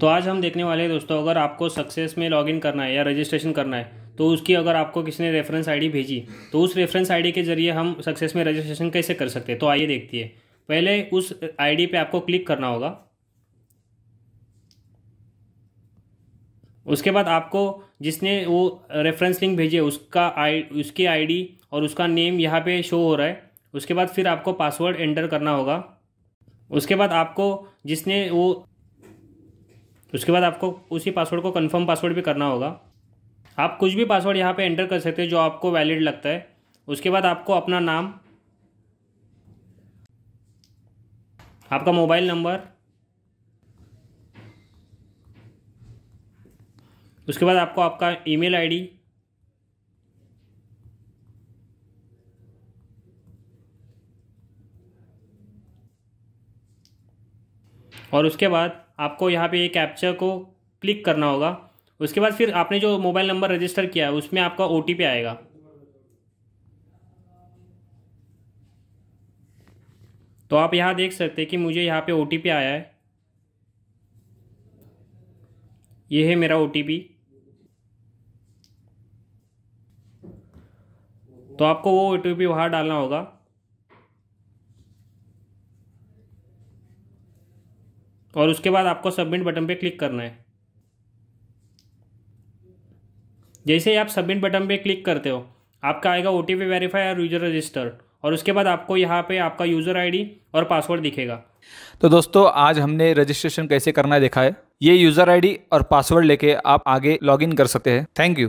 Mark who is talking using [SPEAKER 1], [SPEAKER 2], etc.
[SPEAKER 1] तो आज हम देखने वाले हैं दोस्तों अगर आपको सक्सेस में लॉगिन करना है या रजिस्ट्रेशन करना है तो उसकी अगर आपको किसी ने रेफरेंस आईडी भेजी तो उस रेफरेंस आईडी के जरिए हम सक्सेस में रजिस्ट्रेशन कैसे कर सकते हैं तो आइए देखती है पहले उस आईडी पे आपको क्लिक करना होगा उसके बाद आपको जिसने वो रेफरेंस लिंक भेजी उसका आई उसकी आई और उसका नेम यहाँ पर शो हो रहा है उसके बाद फिर आपको पासवर्ड एंटर करना होगा उसके बाद आपको जिसने वो तो उसके बाद आपको उसी पासवर्ड को कन्फर्म पासवर्ड भी करना होगा आप कुछ भी पासवर्ड यहाँ पर एंटर कर सकते हैं जो आपको वैलिड लगता है उसके बाद आपको अपना नाम आपका मोबाइल नंबर उसके बाद आपको आपका ईमेल आईडी और उसके बाद आपको यहाँ पे ये कैप्चर को क्लिक करना होगा उसके बाद फिर आपने जो मोबाइल नंबर रजिस्टर किया है उसमें आपका ओ आएगा तो आप यहाँ देख सकते हैं कि मुझे यहाँ पे ओ आया है ये है मेरा ओ तो आपको वो ओ टी वहाँ डालना होगा और उसके बाद आपको सबमिट बटन पे क्लिक करना है जैसे ही आप सबमिट बटन पे क्लिक करते हो आपका आएगा ओ टी पी वेरीफाई और यूजर रजिस्टर और उसके बाद आपको यहाँ पे आपका यूज़र आईडी और पासवर्ड दिखेगा
[SPEAKER 2] तो दोस्तों आज हमने रजिस्ट्रेशन कैसे करना है देखा है ये यूज़र आईडी और पासवर्ड लेके आप आगे लॉगिन कर सकते हैं थैंक यू